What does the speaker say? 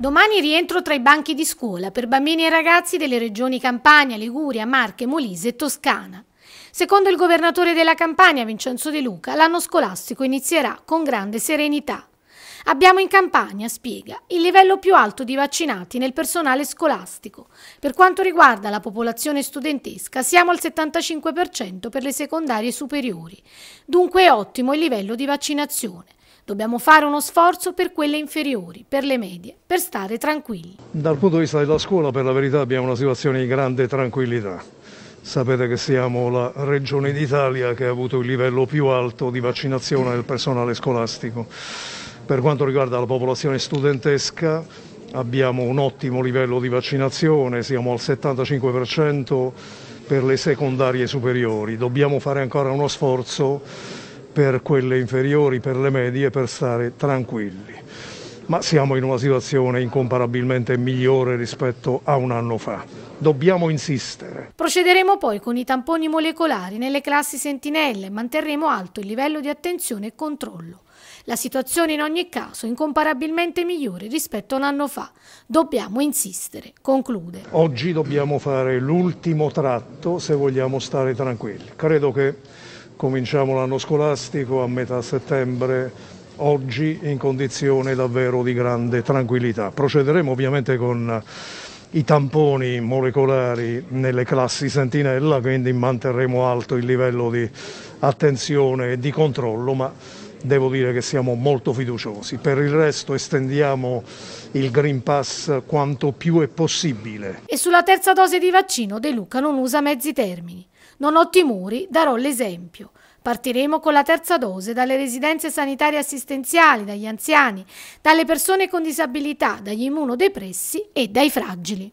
Domani rientro tra i banchi di scuola per bambini e ragazzi delle regioni Campania, Liguria, Marche, Molise e Toscana. Secondo il governatore della Campania, Vincenzo De Luca, l'anno scolastico inizierà con grande serenità. Abbiamo in Campania, spiega, il livello più alto di vaccinati nel personale scolastico. Per quanto riguarda la popolazione studentesca, siamo al 75% per le secondarie superiori. Dunque è ottimo il livello di vaccinazione. Dobbiamo fare uno sforzo per quelle inferiori, per le medie, per stare tranquilli. Dal punto di vista della scuola, per la verità, abbiamo una situazione di grande tranquillità. Sapete che siamo la regione d'Italia che ha avuto il livello più alto di vaccinazione del personale scolastico. Per quanto riguarda la popolazione studentesca, abbiamo un ottimo livello di vaccinazione, siamo al 75% per le secondarie superiori. Dobbiamo fare ancora uno sforzo per quelle inferiori, per le medie, per stare tranquilli. Ma siamo in una situazione incomparabilmente migliore rispetto a un anno fa. Dobbiamo insistere. Procederemo poi con i tamponi molecolari nelle classi sentinelle e manterremo alto il livello di attenzione e controllo. La situazione in ogni caso è incomparabilmente migliore rispetto a un anno fa. Dobbiamo insistere, conclude. Oggi dobbiamo fare l'ultimo tratto se vogliamo stare tranquilli. Credo che cominciamo l'anno scolastico a metà settembre, oggi in condizione davvero di grande tranquillità. Procederemo ovviamente con i tamponi molecolari nelle classi sentinella, quindi manterremo alto il livello di attenzione e di controllo, ma devo dire che siamo molto fiduciosi. Per il resto estendiamo il Green Pass quanto più è possibile. E sulla terza dose di vaccino De Luca non usa mezzi termini. Non ho timori, darò l'esempio. Partiremo con la terza dose dalle residenze sanitarie assistenziali, dagli anziani, dalle persone con disabilità, dagli immunodepressi e dai fragili.